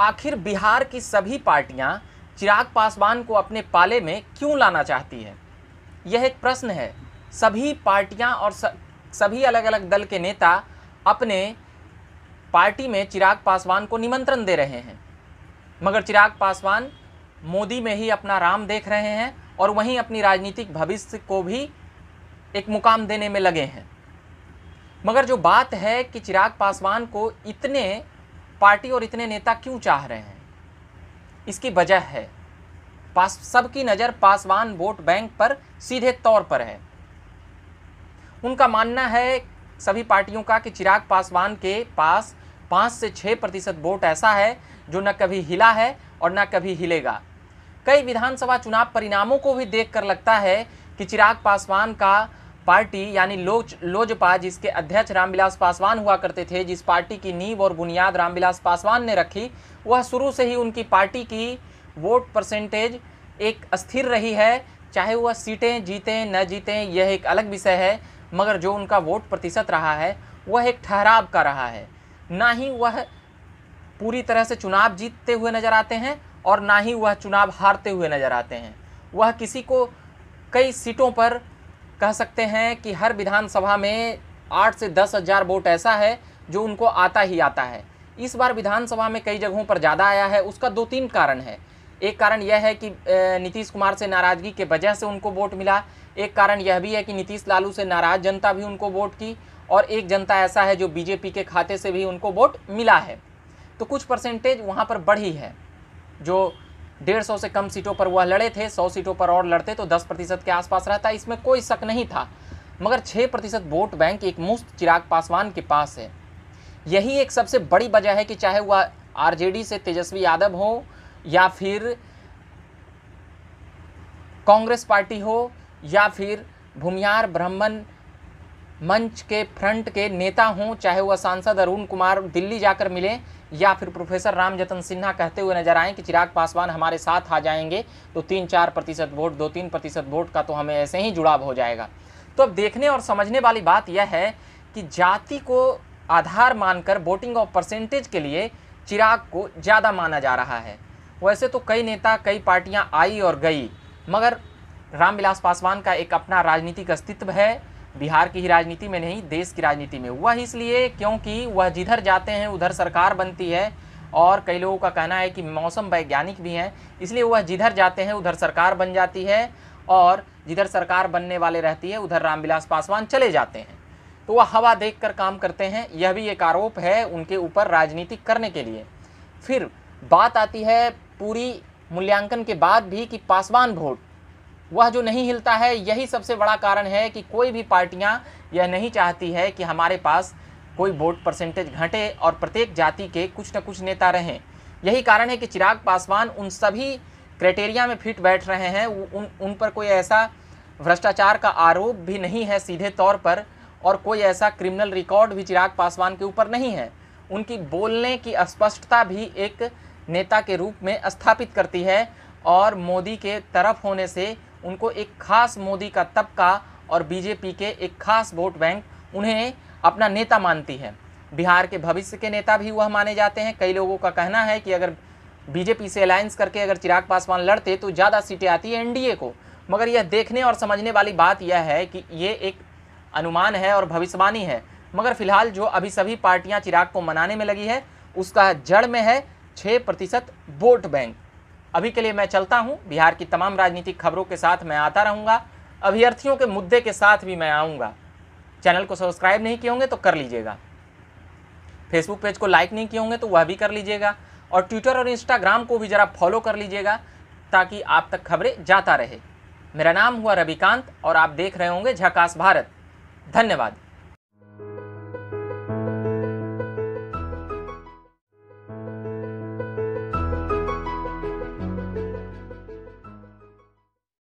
आखिर बिहार की सभी पार्टियां चिराग पासवान को अपने पाले में क्यों लाना चाहती है यह एक प्रश्न है सभी पार्टियां और सभी अलग अलग दल के नेता अपने पार्टी में चिराग पासवान को निमंत्रण दे रहे हैं मगर चिराग पासवान मोदी में ही अपना राम देख रहे हैं और वहीं अपनी राजनीतिक भविष्य को भी एक मुकाम देने में लगे हैं मगर जो बात है कि चिराग पासवान को इतने पार्टी और इतने नेता क्यों चाह रहे हैं इसकी वजह है पास सबकी नज़र पासवान वोट बैंक पर सीधे तौर पर है उनका मानना है सभी पार्टियों का कि चिराग पासवान के पास पाँच से छः प्रतिशत वोट ऐसा है जो न कभी हिला है और न कभी हिलेगा कई विधानसभा चुनाव परिणामों को भी देखकर लगता है कि चिराग पासवान का पार्टी यानी लोज लोजपा जिसके अध्यक्ष रामविलास पासवान हुआ करते थे जिस पार्टी की नींव और बुनियाद रामविलास पासवान ने रखी वह शुरू से ही उनकी पार्टी की वोट परसेंटेज एक अस्थिर रही है चाहे वह सीटें जीतें न जीतें यह एक अलग विषय है मगर जो उनका वोट प्रतिशत रहा है वह एक ठहराव का रहा है ना ही वह पूरी तरह से चुनाव जीतते हुए नज़र आते हैं और ना ही वह चुनाव हारते हुए नज़र आते हैं वह किसी को कई सीटों पर कह सकते हैं कि हर विधानसभा में आठ से दस हज़ार वोट ऐसा है जो उनको आता ही आता है इस बार विधानसभा में कई जगहों पर ज़्यादा आया है उसका दो तीन कारण है एक कारण यह है कि नीतीश कुमार से नाराज़गी के वजह से उनको वोट मिला एक कारण यह भी है कि नीतीश लालू से नाराज़ जनता भी उनको वोट की और एक जनता ऐसा है जो बीजेपी के खाते से भी उनको वोट मिला है तो कुछ परसेंटेज वहाँ पर बढ़ी है जो डेढ़ सौ से कम सीटों पर वह लड़े थे सौ सीटों पर और लड़ते तो दस प्रतिशत के आसपास रहता इसमें कोई शक नहीं था मगर छः प्रतिशत वोट बैंक एक मुफ्त चिराग पासवान के पास है यही एक सबसे बड़ी वजह है कि चाहे वह आरजेडी से तेजस्वी यादव हो या फिर कांग्रेस पार्टी हो या फिर भूमियार ब्राह्मण मंच के फ्रंट के नेता हों चाहे वह सांसद अरुण कुमार दिल्ली जाकर मिले या फिर प्रोफेसर राम जतन सिन्हा कहते हुए नजर आए कि चिराग पासवान हमारे साथ आ जाएंगे तो तीन चार प्रतिशत वोट दो तीन प्रतिशत वोट का तो हमें ऐसे ही जुड़ाव हो जाएगा तो अब देखने और समझने वाली बात यह है कि जाति को आधार मानकर वोटिंग ऑफ परसेंटेज के लिए चिराग को ज़्यादा माना जा रहा है वैसे तो कई नेता कई पार्टियाँ आई और गई मगर रामविलास पासवान का एक अपना राजनीतिक अस्तित्व है बिहार की ही राजनीति में नहीं देश की राजनीति में वह इसलिए क्योंकि वह जिधर जाते हैं उधर सरकार बनती है और कई लोगों का कहना है कि मौसम वैज्ञानिक भी हैं इसलिए वह जिधर जाते हैं उधर सरकार बन जाती है और जिधर सरकार बनने वाले रहती है उधर रामविलास पासवान चले जाते हैं तो वह हवा देख कर काम करते हैं यह भी एक आरोप है उनके ऊपर राजनीति करने के लिए फिर बात आती है पूरी मूल्यांकन के बाद भी कि पासवान वोट वह जो नहीं हिलता है यही सबसे बड़ा कारण है कि कोई भी पार्टियाँ यह नहीं चाहती है कि हमारे पास कोई वोट परसेंटेज घटे और प्रत्येक जाति के कुछ न कुछ नेता रहें यही कारण है कि चिराग पासवान उन सभी क्राइटेरिया में फिट बैठ रहे हैं उन उन पर कोई ऐसा भ्रष्टाचार का आरोप भी नहीं है सीधे तौर पर और कोई ऐसा क्रिमिनल रिकॉर्ड भी चिराग पासवान के ऊपर नहीं है उनकी बोलने की स्पष्टता भी एक नेता के रूप में स्थापित करती है और मोदी के तरफ होने से उनको एक खास मोदी का तबका और बीजेपी के एक खास वोट बैंक उन्हें अपना नेता मानती है बिहार के भविष्य के नेता भी वह माने जाते हैं कई लोगों का कहना है कि अगर बीजेपी से अलायंस करके अगर चिराग पासवान लड़ते तो ज़्यादा सीटें आती है एनडीए को मगर यह देखने और समझने वाली बात यह है कि ये एक अनुमान है और भविष्यवाणी है मगर फिलहाल जो अभी सभी पार्टियां चिराग को मनाने में लगी है उसका जड़ में है छः प्रतिशत वोट बैंक अभी के लिए मैं चलता हूँ बिहार की तमाम राजनीतिक खबरों के साथ मैं आता रहूँगा अभ्यर्थियों के मुद्दे के साथ भी मैं आऊँगा चैनल को सब्सक्राइब नहीं किए होंगे तो कर लीजिएगा फेसबुक पेज को लाइक नहीं किए होंगे तो वह भी कर लीजिएगा और ट्विटर और इंस्टाग्राम को भी ज़रा फॉलो कर लीजिएगा ताकि आप तक खबरें जाता रहे मेरा नाम हुआ रविकांत और आप देख रहे होंगे झकास भारत धन्यवाद